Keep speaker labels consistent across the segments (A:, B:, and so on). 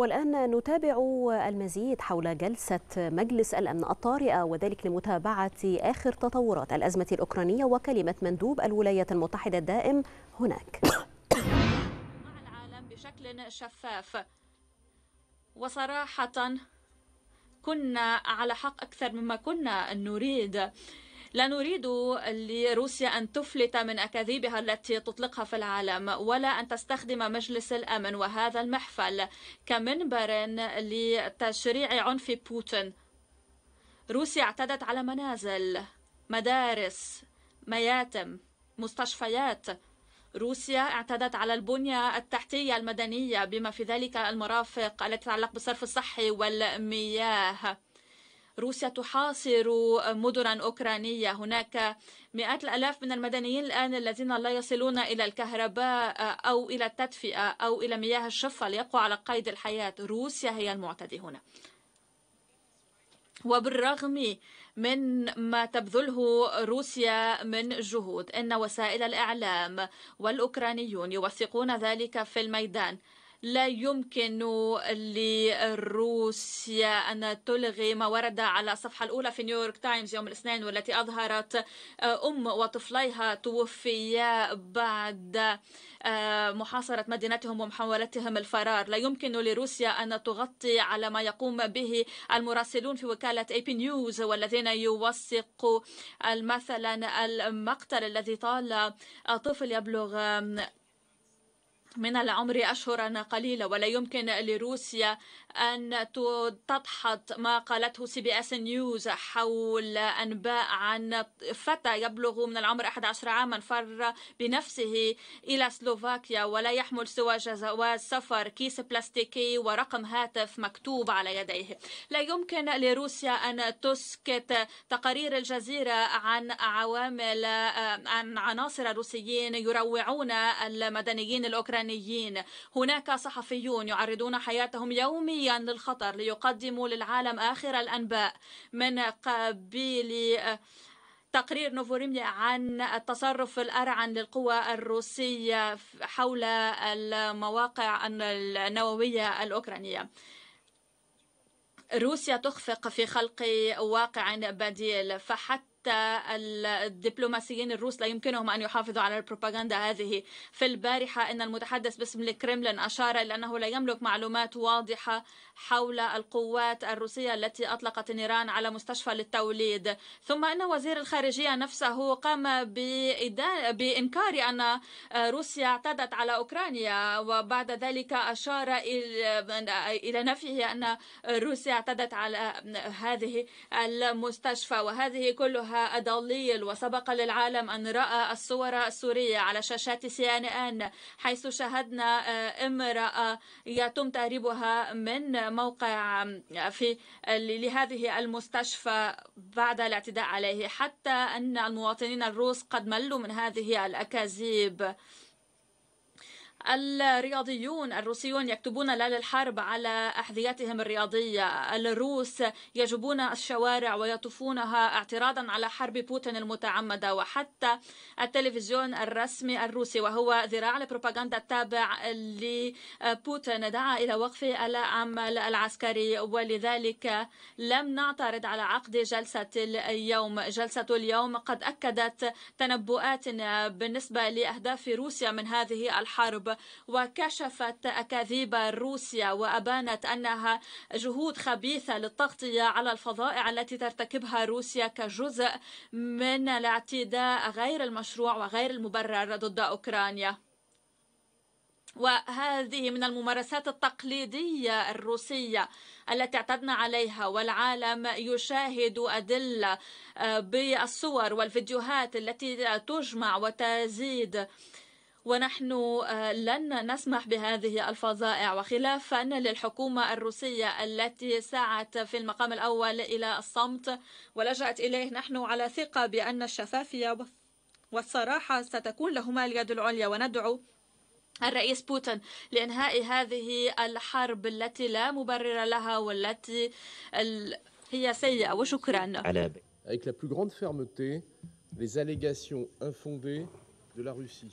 A: والآن نتابع المزيد حول جلسة مجلس الأمن الطارئة وذلك لمتابعة آخر تطورات الأزمة الأوكرانية وكلمة مندوب الولايات المتحدة الدائم هناك مع العالم بشكل شفاف وصراحة كنا على حق أكثر مما كنا نريد لا نريد لروسيا أن تفلت من أكاذيبها التي تطلقها في العالم ولا أن تستخدم مجلس الأمن وهذا المحفل كمنبر لتشريع عنف بوتين روسيا اعتدت على منازل مدارس مياتم مستشفيات روسيا اعتدت على البنية التحتية المدنية بما في ذلك المرافق التي تتعلق بالصرف الصحي والمياه روسيا تحاصر مدنا أوكرانية هناك مئات الألاف من المدنيين الآن الذين لا يصلون إلى الكهرباء أو إلى التدفئة أو إلى مياه الشفة ليقوا على قيد الحياة روسيا هي المعتدي هنا وبالرغم من ما تبذله روسيا من جهود ان وسائل الاعلام والاوكرانيون يوثقون ذلك في الميدان لا يمكن لروسيا أن تلغي ما ورد على الصفحة الأولى في نيويورك تايمز يوم الاثنين والتي أظهرت آه، أم وطفليها توفيا بعد آه، محاصرة مدينتهم ومحاولتهم الفرار لا يمكن لروسيا أن تغطي على ما يقوم به المراسلون في وكالة اي بي نيوز والذين يوثقوا مثلا المقتل الذي طال طفل يبلغ من العمر أشهرا قليلة ولا يمكن لروسيا أن تدحض ما قالته سي بي اس نيوز حول أنباء عن فتى يبلغ من العمر 11 عاما فر بنفسه إلى سلوفاكيا ولا يحمل سوى جواز سفر كيس بلاستيكي ورقم هاتف مكتوب على يديه لا يمكن لروسيا أن تسكت تقارير الجزيرة عن عوامل آه، عن عناصر روسيين يروعون المدنيين الأوكرانيين هناك صحفيون يعرضون حياتهم يوميا منفيا للخطر ليقدموا للعالم آخر الأنباء من قبيل آه، تقرير نوفوريمي عن التصرف الأرعن للقوى الروسية حول المواقع النووية الأوكرانية روسيا تخفق في خلق واقع بديل فحتى حتى الدبلوماسيين الروس لا يمكنهم أن يحافظوا على البروباغندا هذه في البارحة أن المتحدث باسم الكرملين أشار إلى أنه لا يملك معلومات واضحة حول القوات الروسية التي أطلقت النيران على مستشفى للتوليد ثم أن وزير الخارجية نفسه قام بإنكار أن روسيا اعتدت على أوكرانيا وبعد ذلك أشار إلى نفيه أن روسيا اعتدت على هذه المستشفى وهذه كلها وها أدليل وسبق للعالم أن رأى الصور السورية على شاشات سي ان ان حيث شاهدنا آه، امرأة يتم تهريبها من موقع آه، في لهذه المستشفى بعد الاعتداء عليه حتى أن المواطنين الروس قد ملوا من هذه الأكاذيب الرياضيون الروسيون يكتبون لا للحرب على أحذيتهم الرياضية الروس يجبون الشوارع ويطوفونها اعتراضا على حرب بوتين المتعمدة وحتى التلفزيون الرسمي الروسي وهو ذراع البروباغندا التابع لبوتين دعا إلى وقف العمل العسكري ولذلك لم نعترض على عقد جلسة اليوم جلسة اليوم قد أكدت تنبؤاتنا بالنسبة لأهداف روسيا من هذه الحرب وكشفت أكاذيب روسيا وأبانت أنها جهود خبيثة للتغطية على الفظائع التي ترتكبها روسيا كجزء من الاعتداء غير المشروع وغير المبرر ضد أوكرانيا وهذه من الممارسات التقليدية الروسية التي اعتدنا عليها والعالم يشاهد أدلة آه، بالصور والفيديوهات التي تجمع وتزيد ونحن آه، لن نسمح بهذه الفظائع وخلافا للحكومة الروسية التي سعت في المقام الأول إلى الصمت ولجأت إليه نحن على ثقة بأن الشفافية والصراحة ستكون لهما اليد العليا وندعو الرئيس بوتين لإنهاء هذه الحرب التي لا مبرر لها والتي هي سيئة وشكرا
B: Avec la plus grande fermeté, les allégations infondées de la Russie.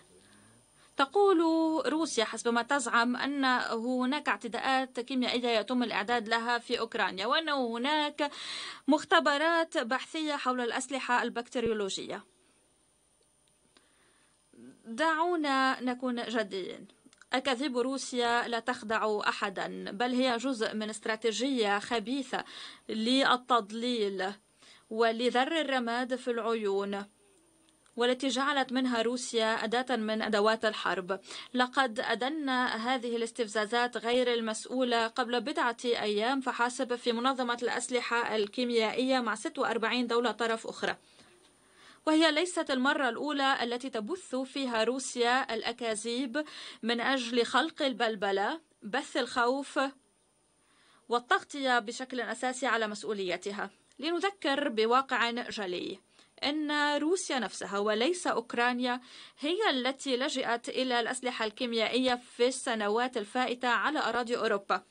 A: تقول روسيا حسب ما تزعم أن هناك اعتداءات كيميائية يتم الإعداد لها في أوكرانيا وأنه هناك مختبرات بحثية حول الأسلحة البكتيريولوجية دعونا نكون جديين أكاذيب روسيا لا تخدع أحدا بل هي جزء من استراتيجية خبيثة للتضليل ولذر الرماد في العيون والتي جعلت منها روسيا أداة من أدوات الحرب لقد أدنا هذه الاستفزازات غير المسؤولة قبل بضعة أيام فحسب في منظمة الأسلحة الكيميائية مع 46 دولة طرف أخرى وهي ليست المرة الأولى التي تبث فيها روسيا الأكاذيب من أجل خلق البلبلة بث الخوف والتغطية بشكل أساسي على مسؤوليتها لنذكر بواقع جلي أن روسيا نفسها وليس أوكرانيا هي التي لجأت إلى الأسلحة الكيميائية في السنوات الفائتة على أراضي أوروبا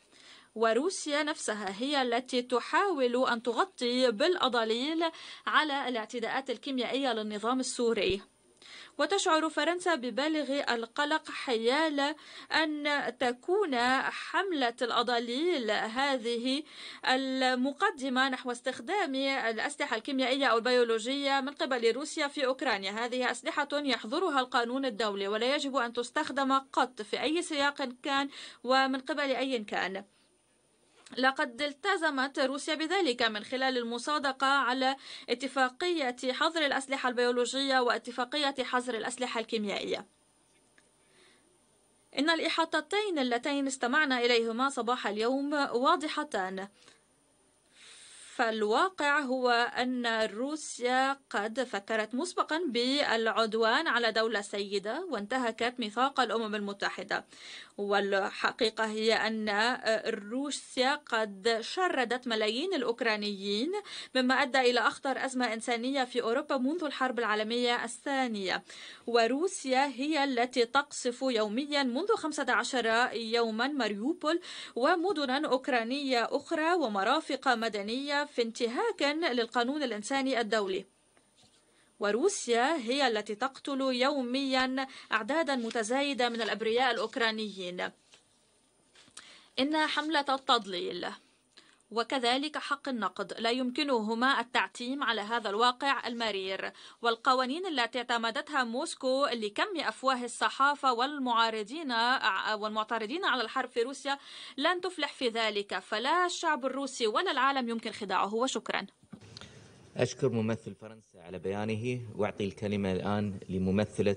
A: وروسيا نفسها هي التي تحاول أن تغطي بالأضاليل على الاعتداءات الكيميائية للنظام السوري وتشعر فرنسا ببالغ القلق حيال أن تكون حملة الأضاليل هذه المقدمة نحو استخدام الأسلحة الكيميائية أو البيولوجية من قبل روسيا في أوكرانيا هذه أسلحة يحظرها القانون الدولي ولا يجب أن تستخدم قط في أي سياق كان ومن قبل أي كان لقد التزمت روسيا بذلك من خلال المصادقة على اتفاقية حظر الأسلحة البيولوجية واتفاقية حظر الأسلحة الكيميائية إن الإحاطتين اللتين استمعنا إليهما صباح اليوم واضحتان فالواقع هو أن روسيا قد فكرت مسبقا بالعدوان على دولة سيدة وانتهكت ميثاق الأمم المتحدة والحقيقة هي أن روسيا قد شردت ملايين الأوكرانيين مما أدى إلى أخطر أزمة إنسانية في أوروبا منذ الحرب العالمية الثانية وروسيا هي التي تقصف يوميا منذ 15 يوما ماريوبول ومدنا أوكرانية أخرى ومرافق مدنية في انتهاك للقانون الإنساني الدولي وروسيا هي التي تقتل يوميا أعدادا متزايدة من الأبرياء الأوكرانيين إن حملة التضليل وكذلك حق النقد لا يمكنهما التعتيم على هذا الواقع المرير والقوانين التي اعتمدتها موسكو لكم أفواه الصحافة والمعارضين والمعترضين على الحرب في روسيا لن تفلح في ذلك فلا الشعب الروسي ولا العالم يمكن خداعه وشكرا
B: أشكر ممثل فرنسا على بيانه وأعطي الكلمة الآن لممثلة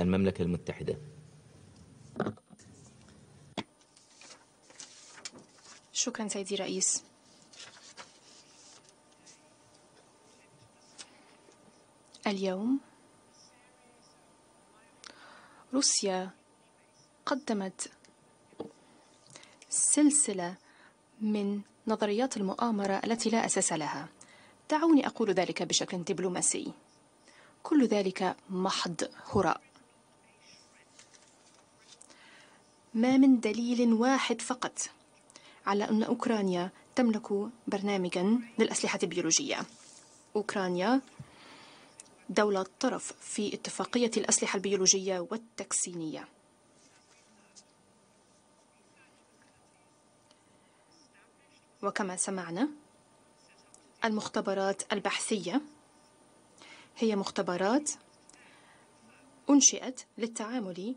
B: المملكة المتحدة شكرا سيدي الرئيس اليوم روسيا قدمت سلسلة من نظريات المؤامرة التي لا أساس لها دعوني أقول ذلك بشكل دبلوماسي كل ذلك محض هراء ما من دليل واحد فقط على أن أوكرانيا تملك برنامجا للأسلحة البيولوجية أوكرانيا دولة طرف في اتفاقية الأسلحة البيولوجية والتكسينية وكما سمعنا المختبرات البحثية هي مختبرات أنشئت للتعامل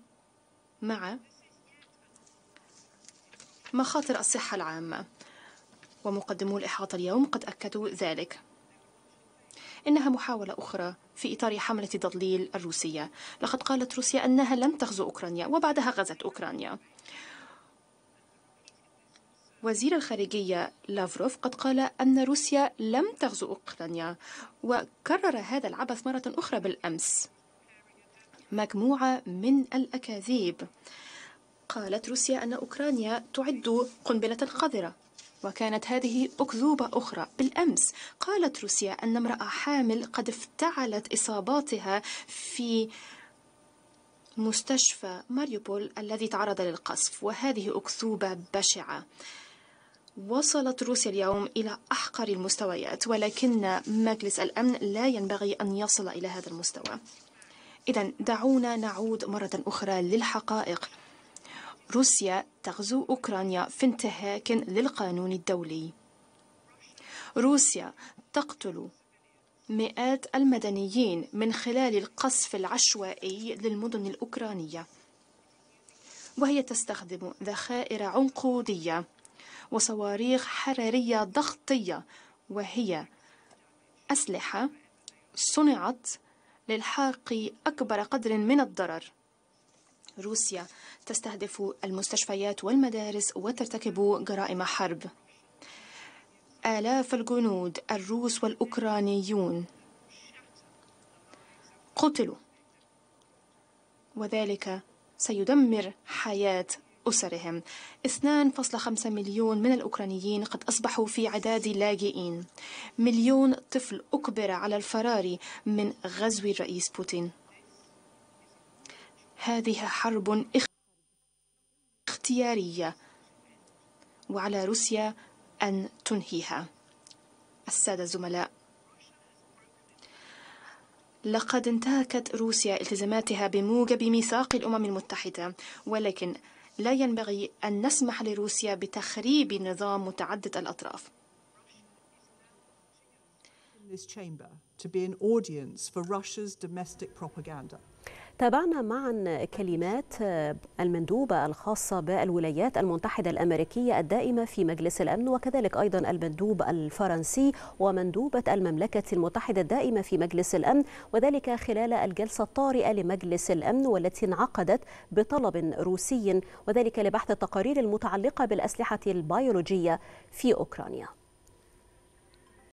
B: مع مخاطر الصحة العامة ومقدمو الإحاطة اليوم قد أكدوا ذلك إنها محاولة أخرى في إطار حملة تضليل الروسية لقد قالت روسيا أنها لم تغزو أوكرانيا وبعدها غزت أوكرانيا وزير الخارجية لافروف قد قال أن روسيا لم تغزو أوكرانيا وكرر هذا العبث مرة أخرى بالأمس مجموعة من الأكاذيب قالت روسيا أن أوكرانيا تعد قنبلة قذرة وكانت هذه أكذوبة أخرى بالأمس قالت روسيا أن امرأة حامل قد افتعلت إصاباتها في مستشفى ماريوبول الذي تعرض للقصف وهذه أكذوبة بشعة وصلت روسيا اليوم إلى أحقر المستويات ولكن مجلس الأمن لا ينبغي أن يصل إلى هذا المستوى إذا دعونا نعود مرة أخرى للحقائق روسيا تغزو أوكرانيا في انتهاك للقانون الدولي روسيا تقتل مئات المدنيين من خلال القصف العشوائي للمدن الأوكرانية وهي تستخدم ذخائر عنقودية وصواريخ حرارية ضغطية وهي أسلحة صنعت للحاق أكبر قدر من الضرر روسيا تستهدف المستشفيات والمدارس وترتكب جرائم حرب آلاف الجنود الروس والأوكرانيون قتلوا وذلك سيدمر حياة أسرهم 2.5 مليون من الأوكرانيين قد أصبحوا في عداد لاجئين مليون طفل أكبر على الفرار من غزو الرئيس بوتين هذه حرب اختيارية وعلى روسيا أن تنهيها السادة الزملاء لقد انتهكت روسيا التزاماتها بموجب ميثاق الأمم المتحدة ولكن لا ينبغي أن نسمح لروسيا بتخريب نظام متعدد الأطراف
A: this chamber to be an audience for Russia's domestic propaganda. تابعنا معا كلمات المندوبة الخاصة بالولايات المتحدة الأمريكية الدائمة في مجلس الأمن وكذلك أيضا المندوب الفرنسي ومندوبة المملكة المتحدة الدائمة في مجلس الأمن وذلك خلال الجلسة الطارئة لمجلس الأمن والتي انعقدت بطلب روسي وذلك لبحث التقارير المتعلقة بالأسلحة البيولوجية في أوكرانيا